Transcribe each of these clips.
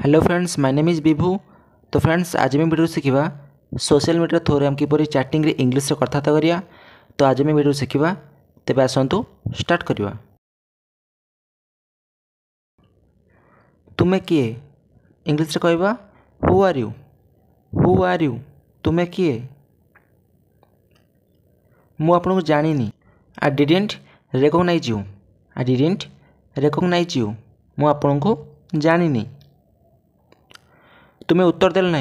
hello friends my name is Bibhu ତ friends ଆଜି ଆମେ ଭିଡ଼ିଓରୁ ଶିଖିବା ସୋସିଆଲ୍ ମିଡ଼ିଆର ଥ୍ରୋରେ ଆମେ କିପରି ଚାଟିଂରେ ଇଂଲିଶରେ କଥାବାର୍ତ୍ତା କରିବା ତ ଆଜି ଆମେ ଭିଡ଼ିଓରୁ ଶିଖିବା ତେବେ ଆସନ୍ତୁ ଷ୍ଟାର୍ଟ କରିବା ତୁମେ କିଏ ଇଂଲିଶରେ କହିବା ହୁ are you who are you ତୁମେ କିଏ ମୁଁ ଆପଣଙ୍କୁ ଜାଣିନି I didn't recognise you I didn't recognise you ମୁଁ ଆପଣଙ୍କୁ ଜାଣିନି तुम्हें उत्तर दे ना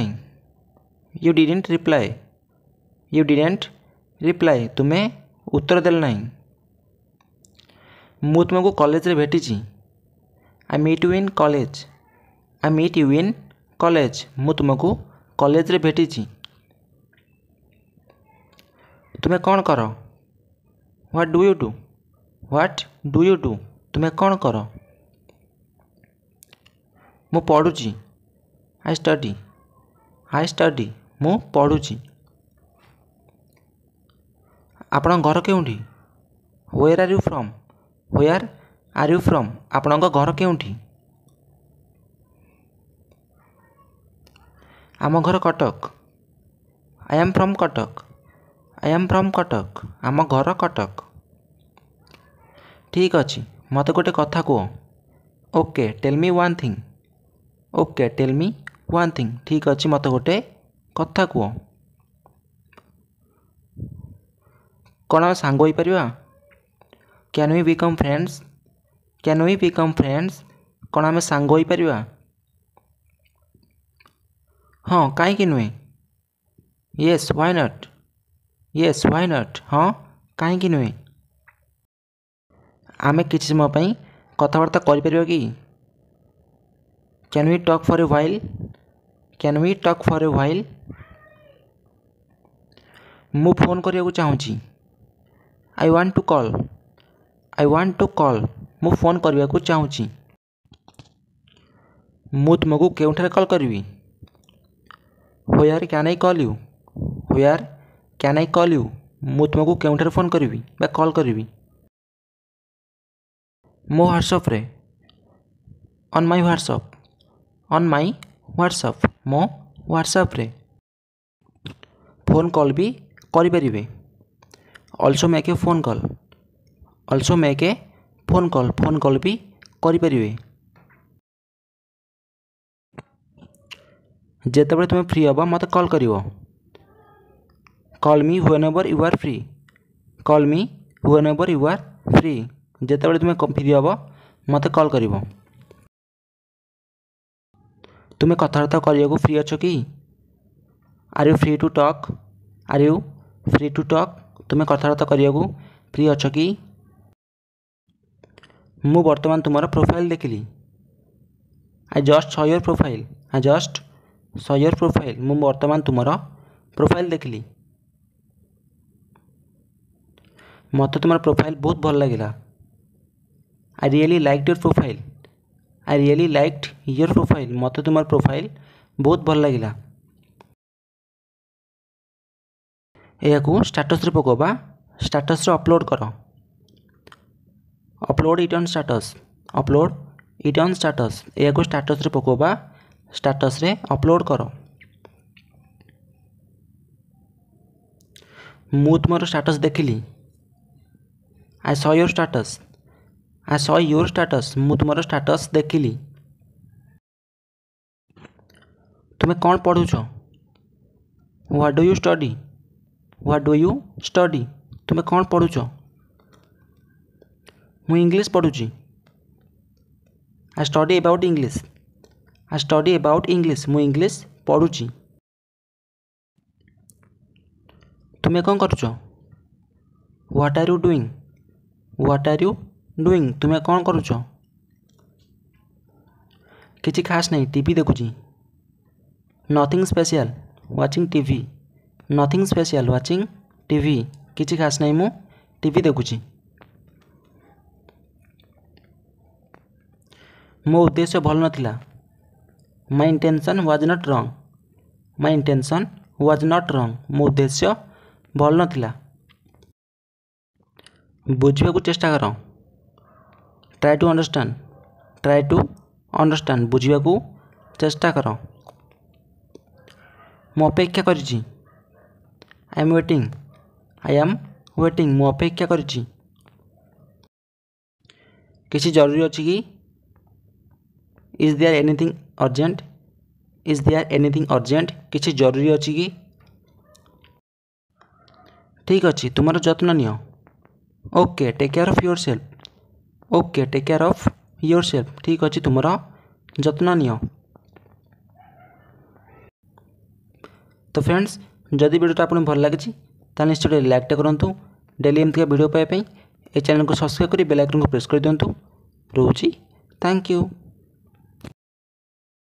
you didn't reply you didn't reply तुम्हें उत्तर दे ना मु तुमको कलेज भेटी I meet you in college I meet you in college मु तुमको कलेज भेटी तुम्हें कौन कर what do you do what do you do तुम्हें कौन कर मु पढ़ुची ଆଇ ଷ୍ଟଡ଼ି ଆଇ ଷ୍ଟଡ଼ି ମୁଁ ପଢ଼ୁଛି ଆପଣଙ୍କ ଘର କେଉଁଠି where are you from where are you from ଆପଣଙ୍କ ଘର କେଉଁଠି ଆମ ଘର Cuttack I am from Cuttack I am from Cuttack ଆମ ଘର କଟକ ଠିକ୍ ଅଛି ମୋତେ ଗୋଟେ କଥା କୁହ okay tell me one thing okay tell me one thing ଠିକ୍ ଅଛି ମୋତେ ଗୋଟେ କଥା କୁହ କ'ଣ ଆମେ ସାଙ୍ଗ ହୋଇପାରିବା can we become friends can we become friends କ'ଣ ଆମେ ସାଙ୍ଗ ହୋଇପାରିବା ହଁ କାହିଁକି ନୁହେଁ yes why not yes why not ହଁ କାହିଁକି ନୁହେଁ ଆମେ କିଛି ସମୟ ପାଇଁ କଥାବାର୍ତ୍ତା କରିପାରିବା କି can we talk for a while can we talk for a while मु फोन करने चाहूँगी आई वांट टू कल आई वांट टू कल मु फोन करने को चाहूँगी मु तुमको क्योंठार कल कर हुयर क्या आई कल यू हुयर क्या आई कल यू मु तुमको क्योंठार फोन करी कल करी मो ह्वाट्सअप्रे अन माई ह्वाट्सअप अन माई ह्वाट्सअप मो ह्वाट्सअप्रे फोन कॉल भी करें also a phone call also make a phone call phone call भी करें जेत तुम फ्री हम मत कल कर कल मी हुए नवर यू आर फ्री कल मी हुए नवर यू आर फ्री जिते तुम फ्री हम मत कल कर तुम्हें कथबार्ता कर फ्री अच कि are you free to talk are you free to talk तुम्हें कथबार्ता कर फ्री अच कि मु बर्तमान तुम प्रोफाइल देख ली I just saw your profile I just saw your profile मु बर्तमान तुम प्रोफाइल देख ली मत तुम प्रोफाइल बहुत भल लगे I really like your profile I really liked your profile ମୋତେ ତୁମର ପ୍ରୋଫାଇଲ୍ ବହୁତ ଭଲ ଲାଗିଲା ଏହାକୁ ଷ୍ଟାଟସ୍ରେ ପକାଅ ବା ଷ୍ଟାଟସ୍ରେ ଅପଲୋଡ଼ କର upload it on status upload it on status ଏହାକୁ ଷ୍ଟାଟସ୍ରେ ପକାଅ ବା ଷ୍ଟାଟସ୍ରେ ଅପଲୋଡ଼ କର ମୁଁ ତୁମର ଷ୍ଟାଟସ୍ ଦେଖିଲି I saw your status I saw your status तुम स्टाटस देख ली तुम्हें कौन पढ़ु what do you study what do you study तुम्हें कौन पढ़ु मु इंग्लिश पढ़ुची I study about English I study about English मु इंग्लिश पढ़ुची तुम्हें कौन कर what are you doing what are you doing ତୁମେ କ'ଣ କରୁଛ କିଛି ଖାସ୍ ନାହିଁ ଟିଭି ଦେଖୁଛି nothing special watching TV nothing special watching TV କିଛି ଖାସ୍ ନାହିଁ ମୁଁ ଟିଭି ଦେଖୁଛି ମୋ ଉଦ୍ଦେଶ୍ୟ ଭଲ ନଥିଲା ମାଇ ଇଣ୍ଟେନସନ୍ ୱାଜ୍ ନଟ୍ ରଙ୍ଗ ମାଇ ଇଣ୍ଟେନସନ୍ ୱାଜ୍ ନଟ୍ ରଙ୍ଗ୍ ମୋ ଉଦ୍ଦେଶ୍ୟ ଭଲ ନଥିଲା ବୁଝିବାକୁ ଚେଷ୍ଟା କର try to understand try to understand ବୁଝିବାକୁ ଚେଷ୍ଟା କର ମୁଁ ଅପେକ୍ଷା କରିଛି I am waiting I am waiting ମୁଁ ଅପେକ୍ଷା କରିଛି କିଛି ଜରୁରୀ ଅଛି କି is there anything urgent is there anything urgent କିଛି ଜରୁରୀ ଅଛି କି ଠିକ୍ ଅଛି ତୁମର ଯତ୍ନ ନିଅ okay take care of yourself okay take care of yourself ଠିକ୍ ଅଛି ତୁମର ଯତ୍ନ ନିଅ ତ ଫ୍ରେଣ୍ଡସ୍ ଯଦି ଭିଡ଼ିଓଟା ଆପଣଙ୍କୁ ଭଲ ଲାଗିଛି ତାହେଲେ ନିଶ୍ଚୟ ଲାଇକ୍ଟା କରନ୍ତୁ ଡେଲି ଏମିତିକା ଭିଡ଼ିଓ ପାଇବା ପାଇଁ ଏ ଚ୍ୟାନେଲକୁ ସବସ୍କ୍ରାଇବ୍ କରି ବେଲ୍ ଆଇକନ୍କୁ ପ୍ରେସ୍ କରିଦିଅନ୍ତୁ ରହୁଛି ଥ୍ୟାଙ୍କ ୟୁ